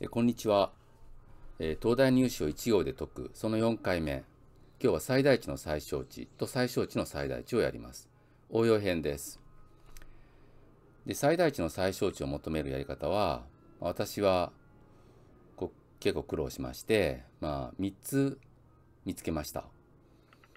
えこんにちは、えー、東大入試を1号で解くその4回目今日は最大値の最小値と最小値の最大値をやります応用編ですで最大値の最小値を求めるやり方は私は結構苦労しまして、まあ、3つ見つけました、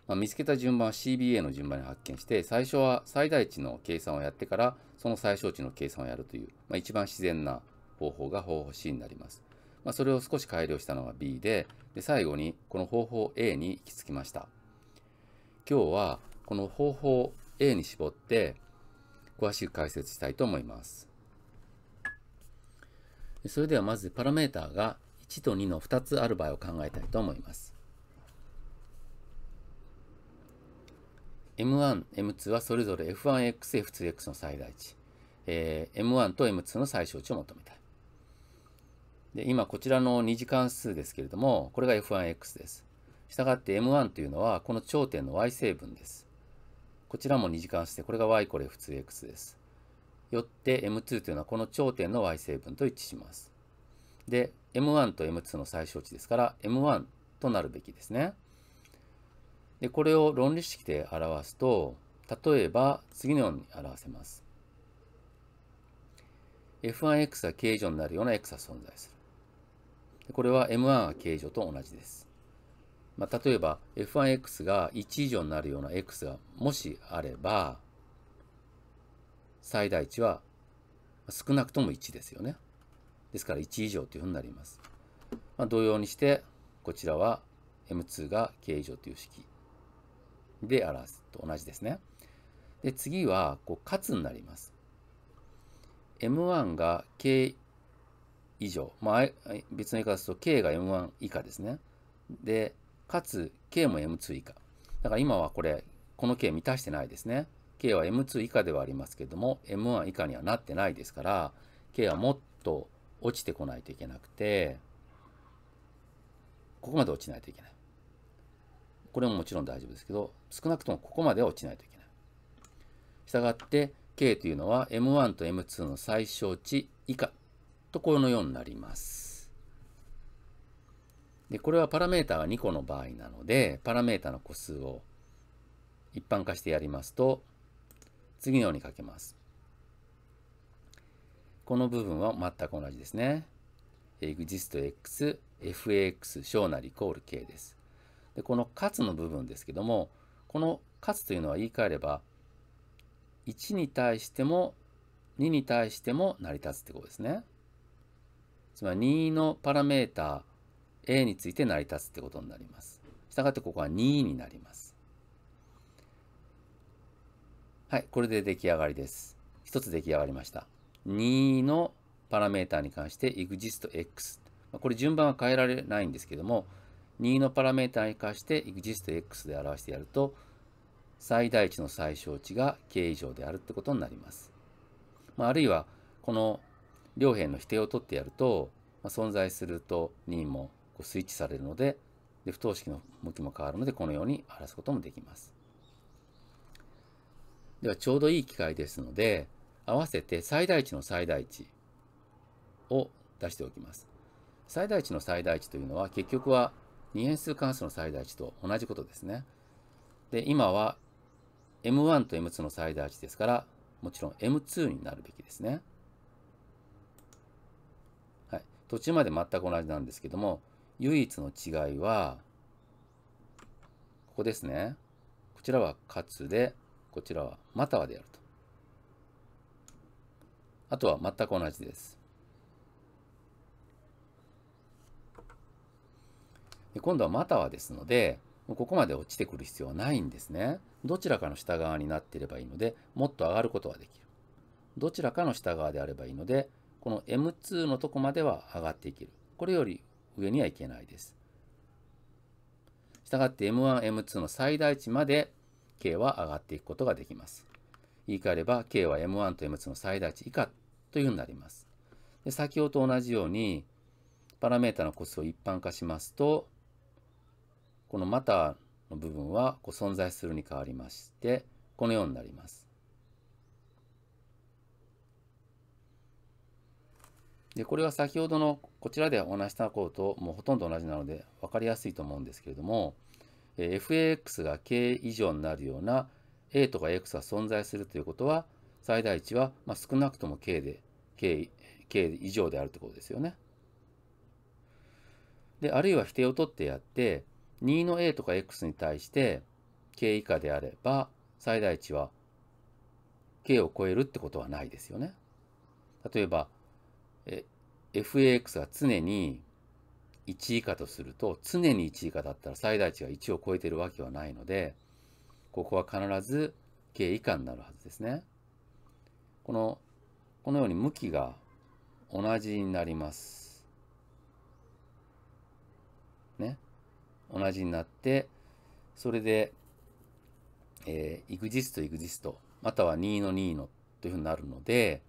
まあ、見つけた順番は CBA の順番に発見して最初は最大値の計算をやってからその最小値の計算をやるという、まあ、一番自然な方法が方法 C になります。まあ、それを少し改良したのが B でで、最後にこの方法 A に行き着きました。今日はこの方法 A に絞って詳しく解説したいと思います。それではまずパラメータが1と2の2つある場合を考えたいと思います。M1、M2 はそれぞれ F1x、F2x の最大値、えー、M1 と M2 の最小値を求めたい。で今こちらの2次関数ですけれどもこれが f1x です。したがって m1 というのはこの頂点の y 成分です。こちらも2次関数でこれが y これ f2x です。よって m2 というのはこの頂点の y 成分と一致します。で m1 と m2 の最小値ですから m1 となるべきですね。でこれを論理式で表すと例えば次のように表せます。f1x が形状になるような x は存在する。これは M1 は形状と同じです。まあ、例えば F1X が1以上になるような X がもしあれば、最大値は少なくとも1ですよね。ですから1以上というふうになります。まあ、同様にして、こちらは M2 が形以上という式で表すと同じですね。で、次は、こう、つになります。M1 が形以上、まあ、別の言い方すると K が M1 以下ですね。で、かつ K も M2 以下。だから今はこれ、この K 満たしてないですね。K は M2 以下ではありますけども、M1 以下にはなってないですから、K はもっと落ちてこないといけなくて、ここまで落ちないといけない。これももちろん大丈夫ですけど、少なくともここまでは落ちないといけない。したがって、K というのは M1 と M2 の最小値以下とこのようになります。で、これはパラメータが2個の場合なので、パラメータの個数を一般化してやりますと、次のように書けます。この部分は全く同じですね。existx, fax, 小なりイコール k です。で、このつの部分ですけども、このつというのは言い換えれば、1に対しても2に対しても成り立つってことですね。つまり2のパラメータ a について成り立つってことになります。したがってここは2になります。はい、これで出来上がりです。一つ出来上がりました。2のパラメータに関して existX。これ順番は変えられないんですけども、2のパラメータに関して existX で表してやると、最大値の最小値が k 以上であるってことになります。まあ、あるいは、この両辺の否定を取ってやると、まあ、存在すると2もこうスイッチされるのでで不等式の向きも変わるのでこのように表すこともできます。ではちょうどいい機会ですので合わせて最大値の最大値を出しておきます。最大値の最大値というのは結局は二変数関数の最大値と同じことですね。で今は m1 と m2 の最大値ですからもちろん m2 になるべきですね。途中まで全く同じなんですけども、唯一の違いは、ここですね。こちらはかつで、こちらはまたはでやると。あとは全く同じです。で今度はまたはですので、ここまで落ちてくる必要はないんですね。どちらかの下側になっていればいいので、もっと上がることはできる。どちらかの下側であればいいので、この M2 のとこまでは上がっていける。これより上にはいけないです。したがって M1、M2 の最大値まで K は上がっていくことができます。言い換えれば K は M1 と M2 の最大値以下というふうになります。で先ほどと同じようにパラメータの個数を一般化しますとこのまたの部分はこう存在するに変わりましてこのようになります。でこれは先ほどのこちらではお話したこともうほとんど同じなので分かりやすいと思うんですけれども FAX が K 以上になるような A とか X が存在するということは最大値は、まあ、少なくとも K で K, K 以上であるということですよね。であるいは否定を取ってやって2の A とか X に対して K 以下であれば最大値は K を超えるってことはないですよね。例えば FAX が常に1以下とすると、常に1以下だったら最大値が1を超えてるわけはないので、ここは必ず k 以下になるはずですね。この、このように向きが同じになります。ね。同じになって、それで、えー、グジスト、イグジスト、または2の2のというふうになるので、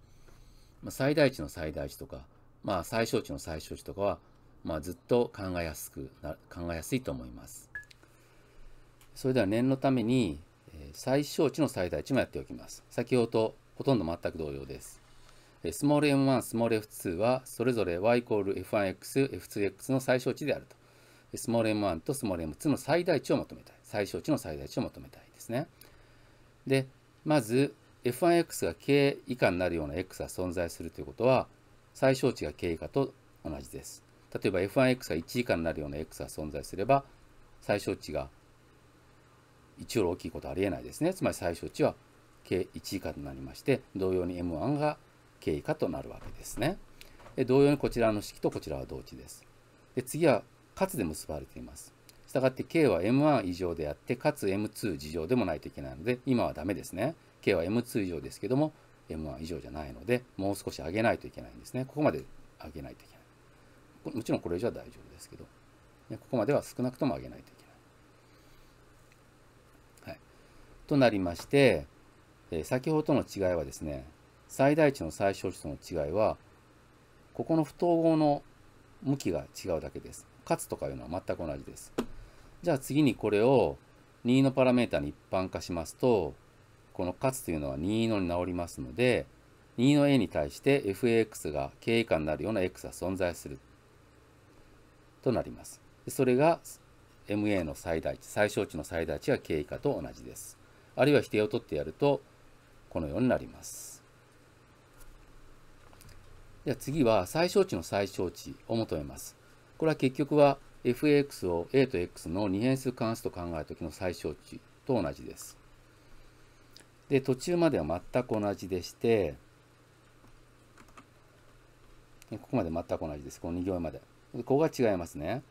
まあ、最大値の最大値とか、まあ、最小値の最小値とかは、まあ、ずっと考えやすくな考えやすいと思います。それでは念のために、え最小値の最大値もやっておきます。先ほどほとんど全く同様です。えスモール m1、スモール f2 はそれぞれ y イコール f1x、f2x の最小値であると。スモール m1 とスモール m2 の最大値を求めたい。最小値の最大値を求めたいですね。で、まず、f1x が k 以下になるような x が存在するということは最小値が k 以下と同じです。例えば f1x が1以下になるような x が存在すれば最小値が1より大きいことはありえないですね。つまり最小値は k1 以下となりまして同様に m1 が k 以下となるわけですね。同様にこちらの式とこちらは同値です。で次はかつで結ばれています。したがって k は m1 以上であってかつ m2 以乗でもないといけないので今はダメですね。K は M2 以上ですけども、M1 以上じゃないので、もう少し上げないといけないんですね。ここまで上げないといけない。もちろんこれ以上は大丈夫ですけど、ね、ここまでは少なくとも上げないといけない。はい、となりまして、えー、先ほどとの違いはですね、最大値の最小値との違いは、ここの不等号の向きが違うだけです。かつとかいうのは全く同じです。じゃあ次にこれを2のパラメータに一般化しますと、このつ」というのは2のに直りますので、2の a に対して f(x) が k 以下になるような x は存在するとなります。それが MA の最大値、最小値の最大値は k 以下と同じです。あるいは否定を取ってやると、このようになります。では次は最小値の最小値を求めます。これは結局は f(x) を a と x の二変数関数と考えるときの最小値と同じです。で、途中までは全く同じでして、ここまで全く同じです。この2行目まで。ここが違いますね。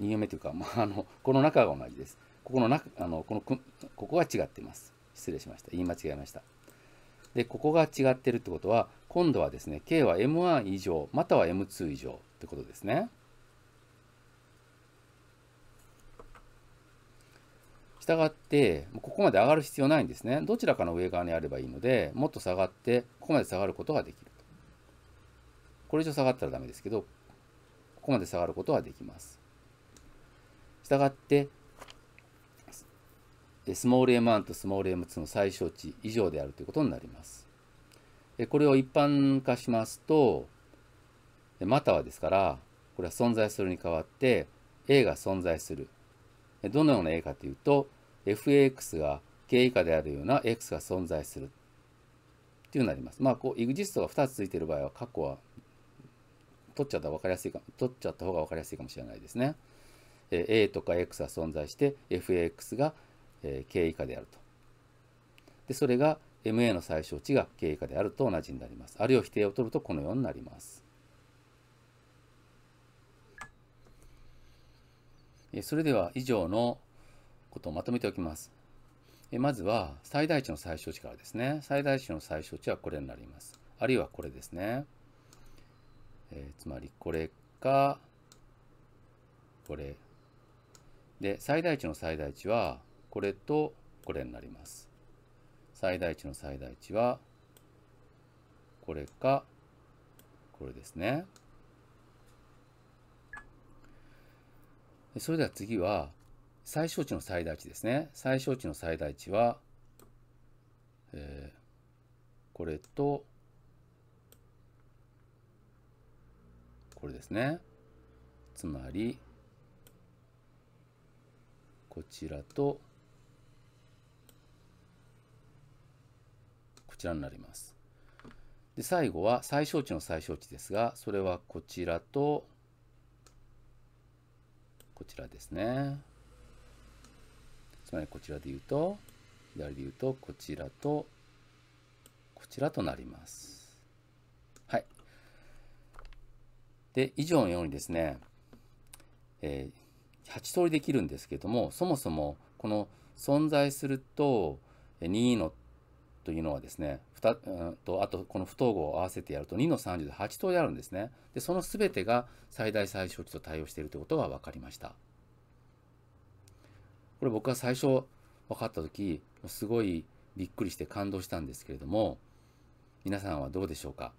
2行目というか、まあ、あのこの中が同じです。ここの中あのこのここが違っています。失礼しました。言い間違えました。で、ここが違ってるってことは、今度はですね、K は M1 以上、または M2 以上ってことですね。したがって、ここまで上がる必要ないんですね。どちらかの上側にあればいいので、もっと下がって、ここまで下がることができると。これ以上下がったらダメですけど、ここまで下がることはできます。したがって、スモール M1 とスモール M2 の最小値以上であるということになります。これを一般化しますと、またはですから、これは存在するに代わって、A が存在する。どのような A かというと、FAX が K 以下であるような X が存在する。っていうなります。まあ、こう、EXIST が2つついている場合は、過去は取っちゃった方が分かりやすいか、取っちゃった方が分かりやすいかもしれないですね。え A とか X が存在して、FAX が、え K 以下であると。で、それが MA の最小値が K 以下であると同じになります。あるいは否定を取るとこのようになります。それでは以上のことをまとめておきます。まずは最大値の最小値からですね。最大値の最小値はこれになります。あるいはこれですね。えー、つまりこれか、これ。で、最大値の最大値はこれとこれになります。最大値の最大値はこれか、これですね。それでは次は、最小値の最大値ですね。最小値の最大値は、えー、これと、これですね。つまり、こちらと、こちらになります。で、最後は最小値の最小値ですが、それはこちらと、こちらですね。つまりこちらで言うと、左で言うと、こちらと、こちらとなります。はい。で、以上のようにですね、えー、8通りできるんですけども、そもそもこの存在すると2のというのはですね、2とあとこの不等号を合わせてやると2の30で8通りあるんですね。で、その全てが最大最小値と対応しているということが分かりました。これ僕は最初分かった時、すごいびっくりして感動したんですけれども、皆さんはどうでしょうか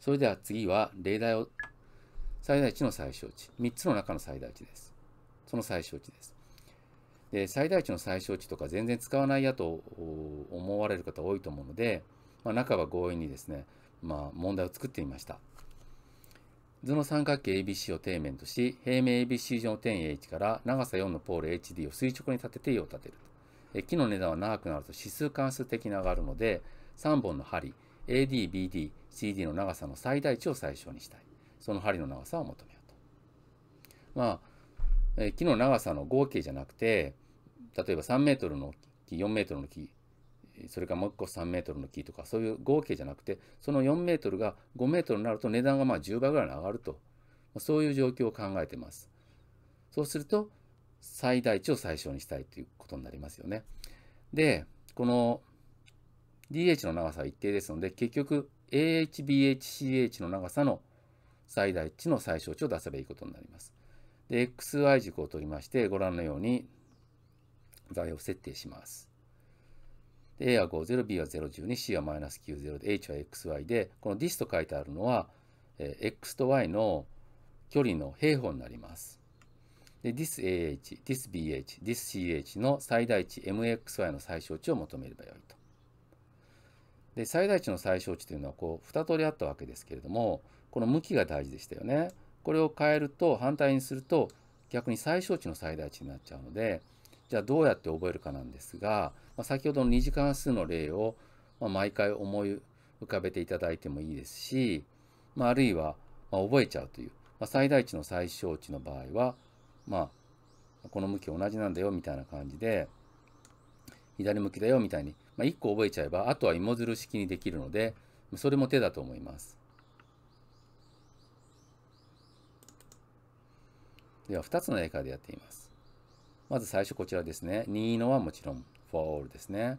それでは次は例題を最大値の最小値、3つの中の最大値です。その最小値です。で最大値の最小値とか全然使わないやと思われる方多いと思うので、まあ、中は強引にですね、まあ、問題を作ってみました図の三角形 ABC を底面とし平面 ABC 上の点 H から長さ4のポール HD を垂直に立てて E を立てるえ木の値段は長くなると指数関数的に上がるので3本の針 ADBDCD の長さの最大値を最小にしたいその針の長さを求めようとまあ、え木の長さの合計じゃなくて例えば3メートルの木、4メートルの木、それからもう1個3メートルの木とか、そういう合計じゃなくて、その4メートルが5メートルになると値段がまあ10倍ぐらいに上がると、そういう状況を考えてます。そうすると、最大値を最小にしたいということになりますよね。で、この DH の長さは一定ですので、結局 AH、BH、CH の長さの最大値の最小値を出せばいいことになります。で、XY 軸を取りまして、ご覧のように座標設定します。A は50、B は012、C はマイナス90で、H は XY で、この d i s と書いてあるのは、えー、X と Y の距離の平方になります。で、t i s a h d i s b h d i s c h の最大値、MXY の最小値を求めればよいと。で、最大値の最小値というのは、こう、2通りあったわけですけれども、この向きが大事でしたよね。これを変えると、反対にすると、逆に最小値の最大値になっちゃうので、じゃあどうやって覚えるかなんですが、まあ、先ほどの2次関数の例を、ま毎回思い浮かべていただいてもいいですし、まあ、あるいは、ま覚えちゃうという、まあ、最大値の最小値の場合は、まあ、この向き同じなんだよみたいな感じで、左向きだよみたいに、まあ、1個覚えちゃえば、あとは芋づる式にできるので、それも手だと思います。では、2つの絵からでやってみます。まず最初こちらですね。任意のはもちろん for all ですね。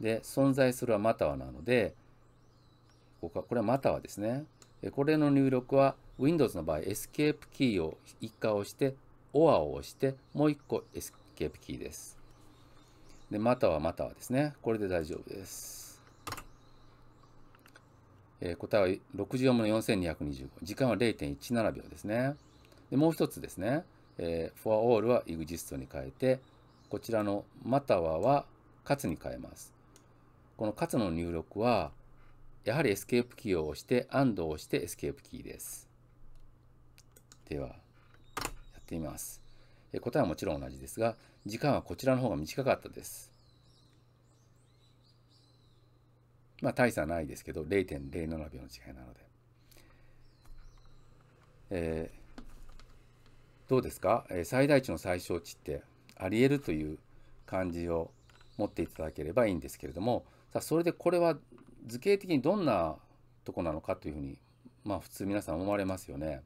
で、存在するはまたはなので、こここれはまたはですね。これの入力は Windows の場合、エスケープキーを1回押して、OR を押して、もう1個エスケープキーです。で、またはまたはですね。これで大丈夫です。えー、答えは64分の4225。時間は0.17秒ですね。で、もう1つですね。えー、フォアオールはイグジストに変えて、こちらのまたははかつに変えます。このかつの入力は、やはりエスケープキーを押して、アンドを押してエスケープキーです。では、やってみます。答えはもちろん同じですが、時間はこちらの方が短かったです。まあ大差ないですけど、0.07秒の違いなので。えーどうですか、え最大値の最小値ってありえるという感じを持っていただければいいんですけれどもさあそれでこれは図形的にどんなとこなのかというふうにまあ普通皆さん思われますよね。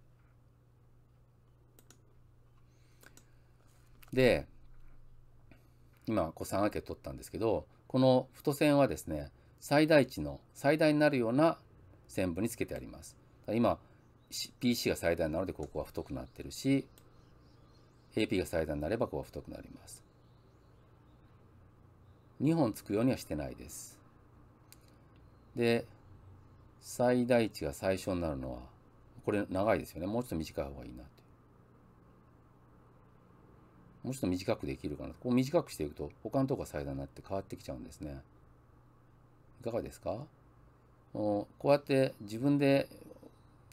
で今こう三角形取ったんですけどこの太線はですね最大値の最大になるような線分につけてあります。今 PC が最大なのでここは太くなってるし AP が最大になればこう太くなります。2本つくようにはしてないです。で、最大値が最小になるのは、これ長いですよね。もうちょっと短い方がいいなて。もうちょっと短くできるかな。こう短くしていくと、他のとこが最大になって変わってきちゃうんですね。いかがですかこうやって自分で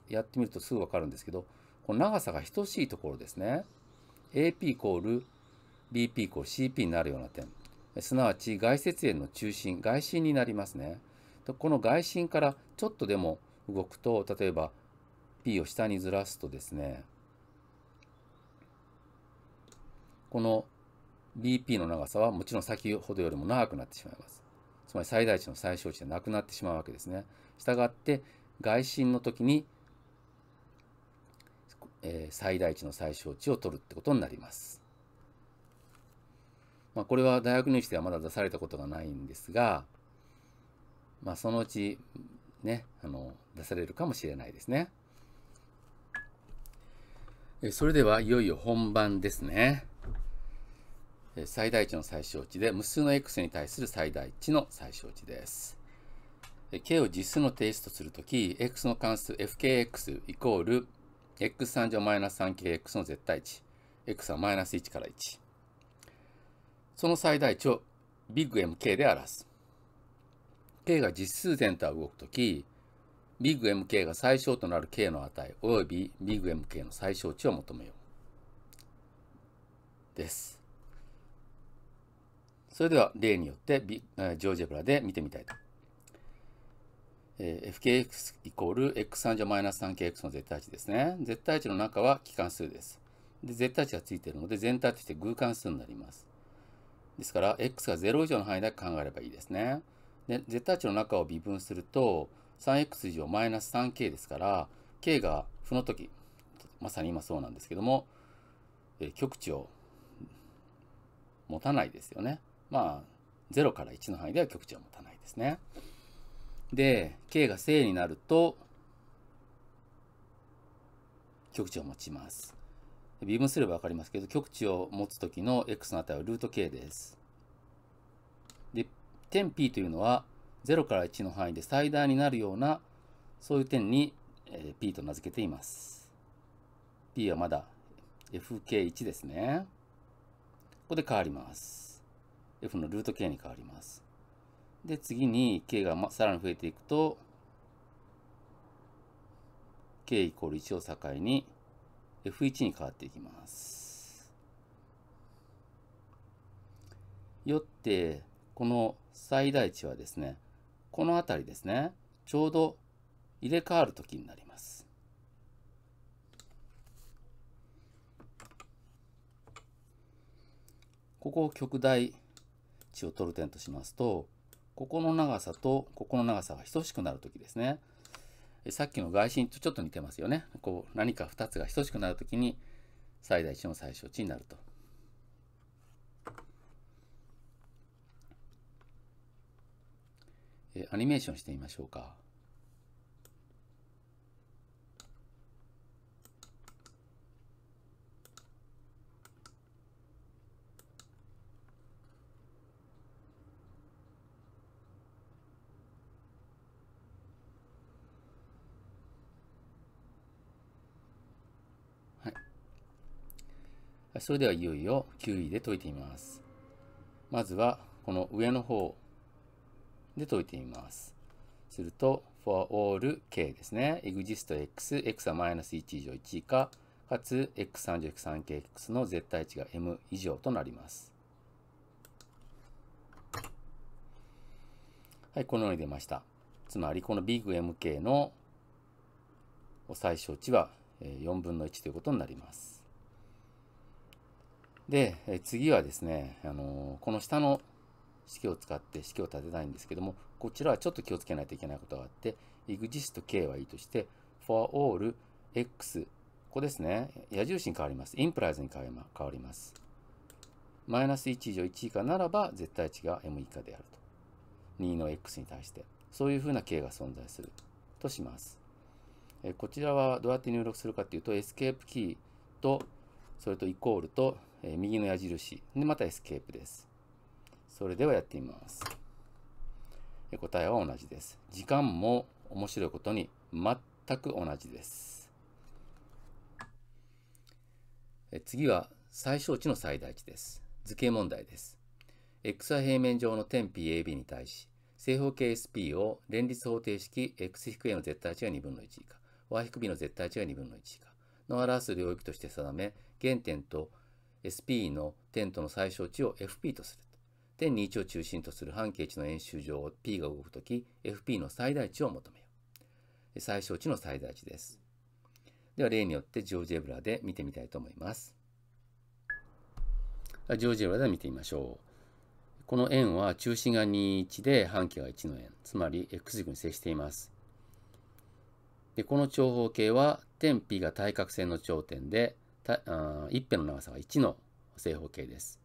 やってみるとすぐわかるんですけど、この長さが等しいところですね。AP イコール BP イコール CP になるような点すなわち外接円の中心外心になりますねこの外心からちょっとでも動くと例えば P を下にずらすとですねこの BP の長さはもちろん先ほどよりも長くなってしまいますつまり最大値の最小値でなくなってしまうわけですねしたがって外心の時にえ最大値の最小値を取るってことになります。まあ、これは大学入試ではまだ出されたことがないんですが、まあ、そのうち、ね、あの出されるかもしれないですね。それではいよいよ本番ですね。最大値の最小値で無数の x に対する最大値の最小値です。k を実数の定数とするとき、x の関数 fkx イコール x3 乗マイナス 3kx の絶対値。x はマイナス1から1。その最大値をビッグ MK で表す。k が実数全体を動くとき、ビッグ MK が最小となる k の値及びビッグ MK の最小値を求めよう。です。それでは例によってジョージェブラで見てみたいとえー、fkx イコール x3 乗マイナス 3kx の絶対値ですね。絶対値の中は期間数です。で、絶対値がついているので、全体として偶関数になります。ですから、x が0以上の範囲だけ考えればいいですね。で、絶対値の中を微分すると、3x 以上マイナス 3k ですから、k が負の時、まさに今そうなんですけども、えー、極値を持たないですよね。まあ、0から1の範囲では極値を持たないですね。で、K が正になると、極値を持ちます。微分すれば分かりますけど、極値を持つときの x の値はルート k です。で、点 P というのは、0から1の範囲で最大になるような、そういう点に P と名付けています。P はまだ FK1 ですね。ここで変わります。F のルート k に変わります。で、次に k がさらに増えていくと、k イコール1を境に f1 に変わっていきます。よって、この最大値はですね、この辺りですね、ちょうど入れ替わる時になります。ここを極大値を取る点としますと、ここの長さとここの長さが等しくなるときですね。さっきの外心とちょっと似てますよね。こう何か2つが等しくなるときに最大値の最小値になると。アニメーションしてみましょうか。それではいよいよ9位で解いてみます。まずはこの上の方で解いてみます。すると、for all k ですね。exist x、x はマイナス1以上1以下、かつ x3 3 k x の絶対値が m 以上となります。はい、このように出ました。つまり、この bigmk の最小値は4分の1ということになります。で、え次はですね、あのこの下の式を使って式を立てたいんですけども、こちらはちょっと気をつけないといけないことがあって、exist.k はいいとして、for all x、ここですね、矢印に変わります。インプライズに変わります。マイナス1以上1以下ならば、絶対値が m 以下であると。2の x に対して。そういうふうな k が存在するとします。えこちらはどうやって入力するかというと、エスケープキーと、それとイコールと、えー、右の矢印でまたエスケープですそれではやってみます答えは同じです時間も面白いことに全く同じです次は最小値の最大値です図形問題です x は平面上の点 PAB に対し正方形 SP を連立方程式 x-a の絶対値が2分の1以下 y-b の絶対値が2分の1以下の表す領域として定め原点と s p のテントの最小値を FP とすると。点21を中心とする半径値の円周上を P が動くとき、FP の最大値を求めよう。最小値の最大値です。では例によってジョージエブラで見てみたいと思います。ジョージエブラで見てみましょう。この円は中心が21で半径が1の円、つまり X 軸に接しています。でこの長方形は点 P が対角線の頂点で、一辺の長さは1の正方形です。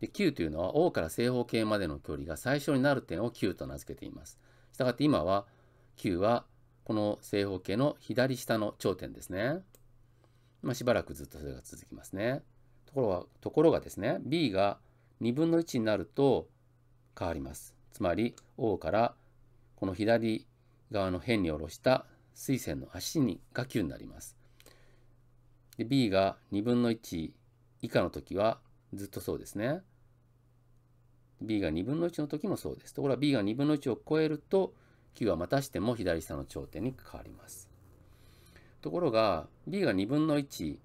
で Q というのは O から正方形までの距離が最小になる点を Q と名付けています。したがって今は Q はこの正方形の左下の頂点ですね。まあ、しばらくずっとそれが続きますね。ところがところがですね B が2分の1になると変わります。つまり O からこの左側の辺に下ろした水線の足にが Q になります。で、b が2分の1以下の時はずっとそうですね。b が2分の1の時もそうです。ところが b が2分の1を超えると q はまたしても左下の頂点に変わります。ところが b が2分の1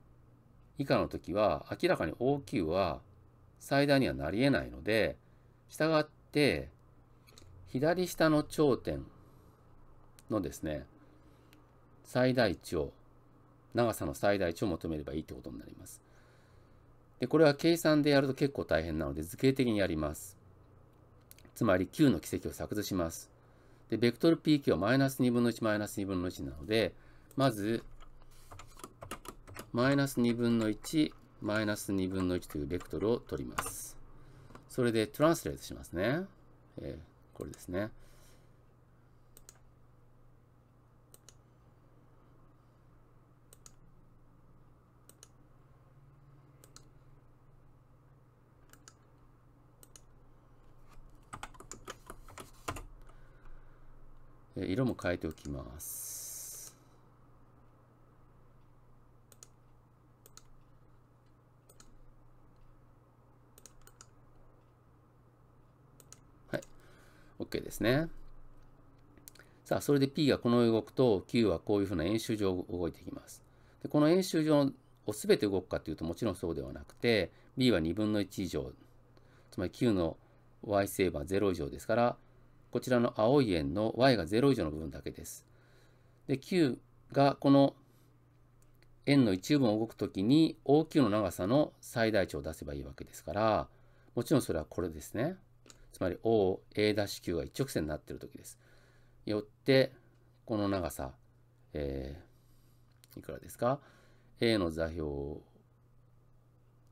以下の時は明らかに OQ は最大にはなり得ないのでしたがって左下の頂点のですね最大値を長さの最大値を求めればいいってことになります。で、これは計算でやると結構大変なので図形的にやります。つまり Q の軌跡を作図します。で、ベクトル PQ はマイナス2分の1マイナス2分の1なので、まず、マイナス2分の1マイナス2分の1というベクトルを取ります。それでトランスレートしますね。えー、これですね。色も変えておきます。はい。OK ですね。さあ、それで P がこのように動くと、Q はこういうふうな演習上動いていきます。でこの演習上を全て動くかというと、もちろんそうではなくて、B は2分の1以上、つまり Q の Y セーバー0以上ですから、こちらの青い円の y が0以上の部分だけです。で q がこの円の一部分を動くときに OQ の長さの最大値を出せばいいわけですからもちろんそれはこれですね。つまり OA'Q が一直線になっているときです。よってこの長さ、えー、いくらですか A の座標を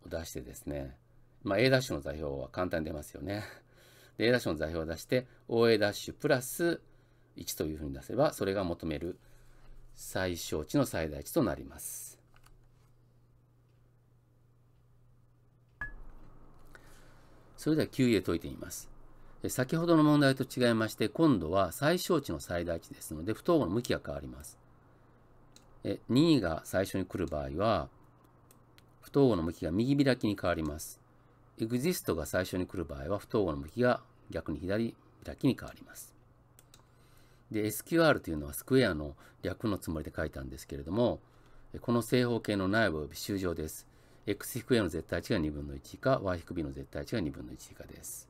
出してですね、まあ、A' の座標は簡単に出ますよね。で A ダッシュの座標を出して OA ダッシュプラス1というふうに出せばそれが求める最小値の最大値となります。それでは QE で解いてみます。先ほどの問題と違いまして今度は最小値の最大値ですので不等号の向きが変わります。2が最初に来る場合は不等号の向きが右開きに変わります。エグジストが最初に来る場合は不等号の向きが逆に左開きに変わります。で、SQR というのはスクエアの略のつもりで書いたんですけれども、この正方形の内部及び周上です。x-a の絶対値が2分の1以下、y-b の絶対値が2分の1以下です。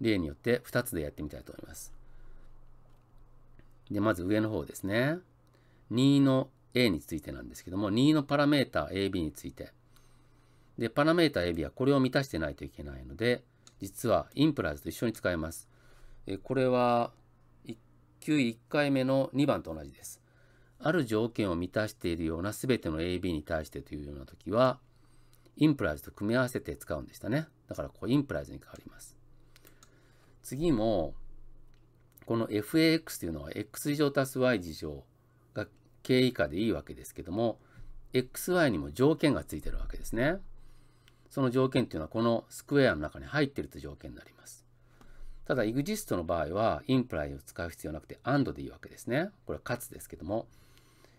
例によって2つでやってみたいと思います。で、まず上の方ですね。2の A についてなんですけども、任意のパラメータ AB について。で、パラメータ AB はこれを満たしてないといけないので、実はインプライズと一緒に使います。えこれは、級1回目の2番と同じです。ある条件を満たしているような全ての AB に対してというような時は、インプライズと組み合わせて使うんでしたね。だからここインプライズに変わります。次も、この fAx というのは x 以上 y 事乗 k 以下でいいわけですけども xy にも条件がついてるわけですね。その条件っていうのはこのスクエアの中に入ってると条件になります。ただ exist の場合はインプライを使う必要なくて and でいいわけですね。これはかつですけども、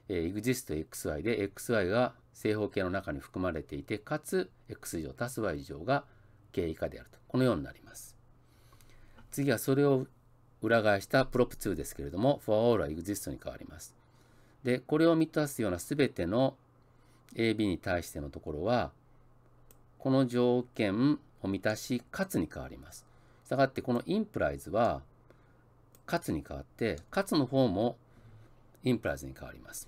えー、existxy で xy が正方形の中に含まれていてかつ x 以上足す y 以上が k 以下であるとこのようになります。次はそれを裏返したプロップ2ですけれども for all は exist に変わります。で、これを満たすような全ての AB に対してのところは、この条件を満たし、かつに変わります。したがって、このインプライズは、かつに変わって、かつの方もインプライズに変わります。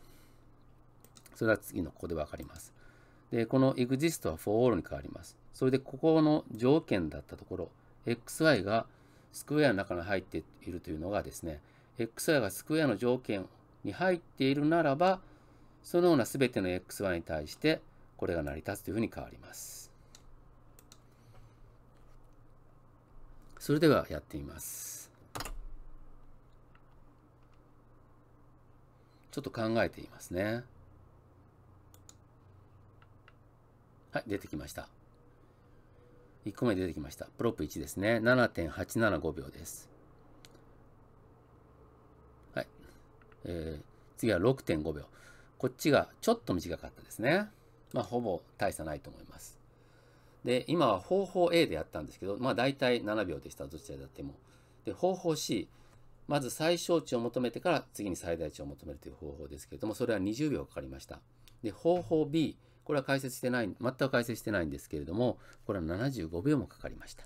それは次のここで分かります。で、この exist は for all に変わります。それで、ここの条件だったところ、xy がスクエアの中に入っているというのがですね、xy がスクエアの条件に入っているならば、そのような全ての x y に対して、これが成り立つというふうに変わります。それではやってみます。ちょっと考えていますね。はい、出てきました。1個目出てきました。プロップ1ですね。7.875秒です。えー、次は6.5秒。こっちがちょっと短かったですね。まあ、ほぼ大差ないと思います。で、今は方法 A でやったんですけど、まあ、大体7秒でした。どちらだっても。で、方法 C。まず最小値を求めてから次に最大値を求めるという方法ですけれども、それは20秒かかりました。で、方法 B。これは解説してない、全く解説してないんですけれども、これは75秒もかかりました。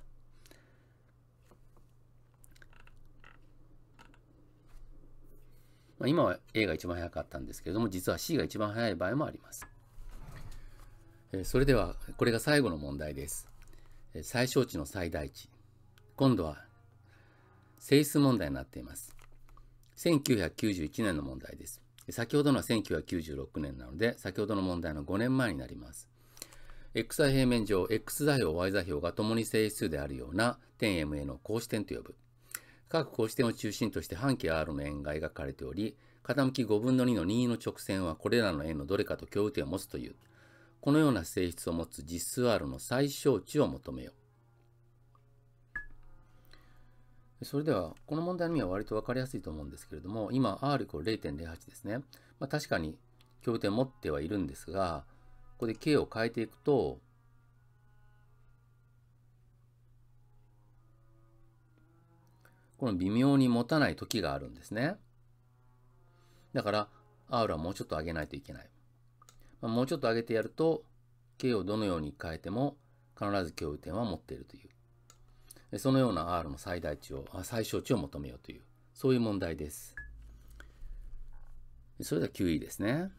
まあ、今は A が一番早かったんですけれども、実は C が一番早い場合もあります。それでは、これが最後の問題です。最小値の最大値。今度は、整数問題になっています。1991年の問題です。先ほどのは1996年なので、先ほどの問題の5年前になります。x 座平面上、x 座標、y 座標が共に整数であるような点 M a の格子点と呼ぶ。各格子点を中心として半径 R の円が描かれており、傾き5分の2の任意の直線はこれらの円のどれかと共有点を持つという、このような性質を持つ実数 R の最小値を求めよう。それでは、この問題の意味は割と分かりやすいと思うんですけれども、今 R イコール0.08ですね。まあ、確かに共有点を持ってはいるんですが、ここで K を変えていくと、この微妙に持たない時があるんですね。だから、アウラもうちょっと上げないといけない。もうちょっと上げてやると、K をどのように変えても、必ず共有点は持っているという。そのような R の最大値を、最小値を求めようという、そういう問題です。それでは QE ですね。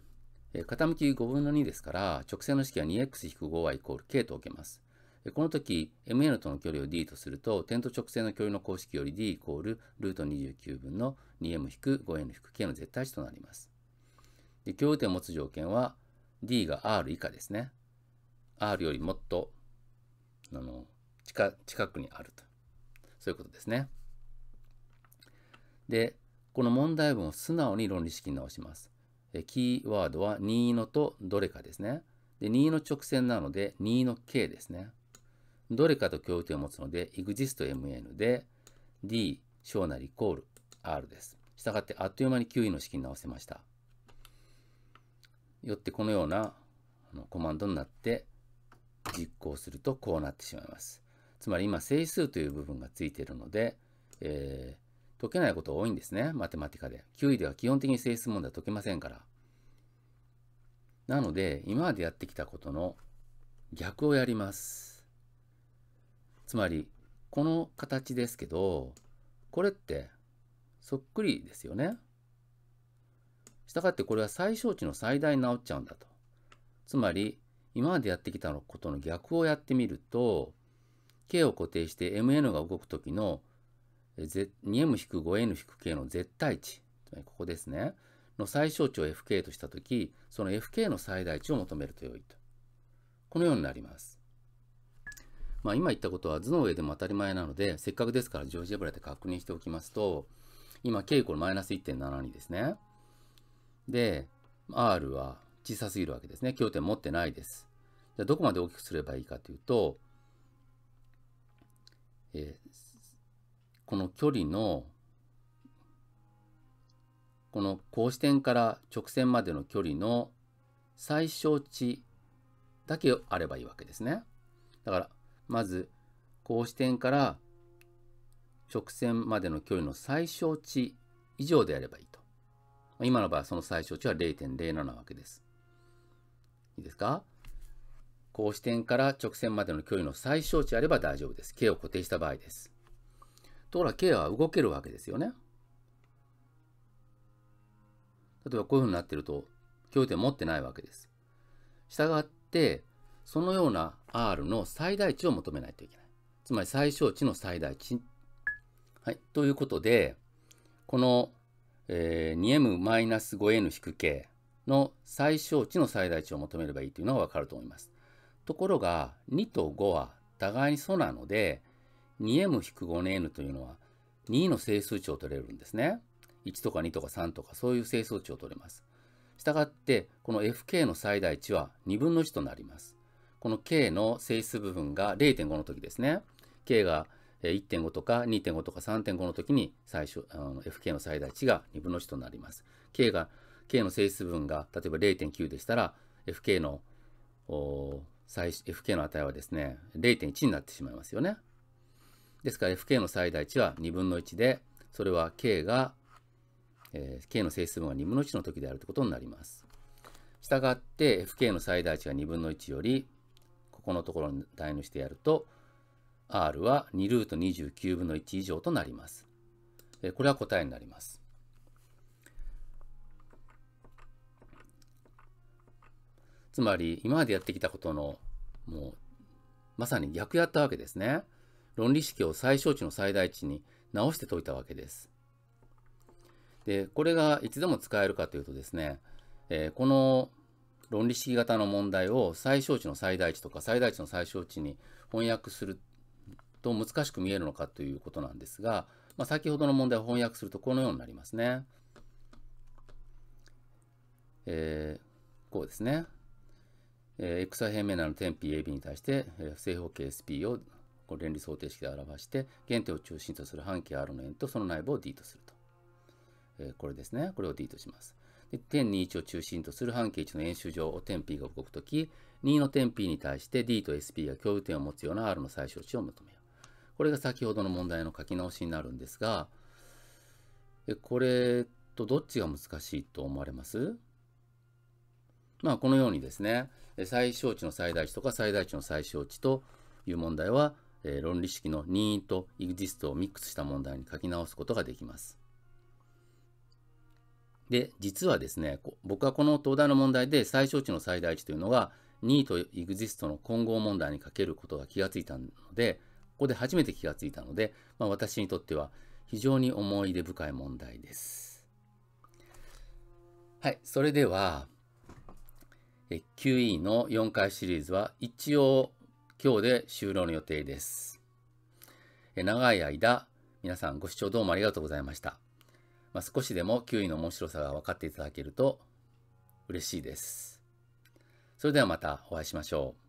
傾き5分の2ですから、直線の式は 2x-5y イコール k と置けます。この時、MN との距離を D とすると、点と直線の距離の公式より D イコールルート29分の 2m-5n-k の絶対値となります。で共有点を持つ条件は、D が R 以下ですね。R よりもっと、あの、近くにあると。そういうことですね。で、この問題文を素直に論理式に直します。キーワードは任意のとどれかですね。で、任意の直線なので、任意の K ですね。どれかと共有点を持つので、exist.mn で d 小なりイコール r です。したがってあっという間に QE の式に直せました。よってこのようなあのコマンドになって実行するとこうなってしまいます。つまり今整数という部分がついているので、えー、解けないこと多いんですね。マテマティカで。9位では基本的に整数問題は解けませんから。なので今までやってきたことの逆をやります。つまりこの形ですけどこれってそっくりですよね。したがってこれは最小値の最大に直っちゃうんだと。つまり今までやってきたことの逆をやってみると k を固定して mn が動く時の 2m-5n-k の絶対値つまりここですねの最小値を fk とした時その fk の最大値を求めると良いとこのようになります。まあ、今言ったことは図の上でも当たり前なので、せっかくですからジョージアブラで確認しておきますと、今、K イコールマイナス1.72ですね。で、R は小さすぎるわけですね。経点持ってないです。じゃどこまで大きくすればいいかというと、えー、この距離の、この格子点から直線までの距離の最小値だけあればいいわけですね。だから、まず格視点から直線までの距離の最小値以上であればいいと。今の場合その最小値は0.07なわけです。いいですか格視点から直線までの距離の最小値あれば大丈夫です。K を固定した場合です。ところが K は動けるわけですよね。例えばこういうふうになってると、点を持ってないわけです。したがって、そのような R の最大値を求めないといけない。つまり最小値の最大値。はい。ということで、この、2m-5n-k の最小値の最大値を求めればいいというのがわかると思います。ところが、2と5は互いに素なので、2m-5n というのは2の整数値を取れるんですね。1とか2とか3とかそういう整数値を取れます。したがって、この fk の最大値は2分の1となります。この K の性質部分が0.5の時ですね。K が1.5とか2.5とか3.5の時に最初、FK の最大値が2分の1となります。K が、K の性質分が、例えば0.9でしたら、FK の、FK の値はですね、0.1になってしまいますよね。ですから FK の最大値は2分の1で、それは K が、えー、K の整数分が2分の1の時であるということになります。したがって FK の最大値が2分の1よりここのところに代入してやると、r は2ルート29分の1以上となります。これは答えになります。つまり、今までやってきたことの、もう、まさに逆やったわけですね。論理式を最小値の最大値に直して解いたわけです。で、これがいつでも使えるかというとですね、えー、この論理式型の問題を最小値の最大値とか最大値の最小値に翻訳すると難しく見えるのかということなんですが、まあ、先ほどの問題を翻訳するとこのようになりますね。えー、こうですね。えー、x i 平面なの点 PAB に対して、え正方形 SP をこ連立方程式で表して原点を中心とする半径 R の円とその内部を D とすると、えー、これですねこれを D としますで点2、1を中心とする半径1の円周上を点 P が動くとき、2の点 P に対して D と SP が共有点を持つような R の最小値を求めよう。これが先ほどの問題の書き直しになるんですが、これとどっちが難しいと思われますまあこのようにですね、最小値の最大値とか最大値の最小値という問題は、論理式の任意とイグジストをミックスした問題に書き直すことができます。で、実はですね、僕はこの東大の問題で最小値の最大値というのが、ニーとイグジストの混合問題にかけることが気がついたので、ここで初めて気がついたので、まあ、私にとっては非常に思い出深い問題です。はい、それでは、QE の4回シリーズは一応今日で終了の予定です。長い間、皆さんご視聴どうもありがとうございました。まあ、少しでもキウイの面白さが分かっていただけると嬉しいです。それではまたお会いしましょう。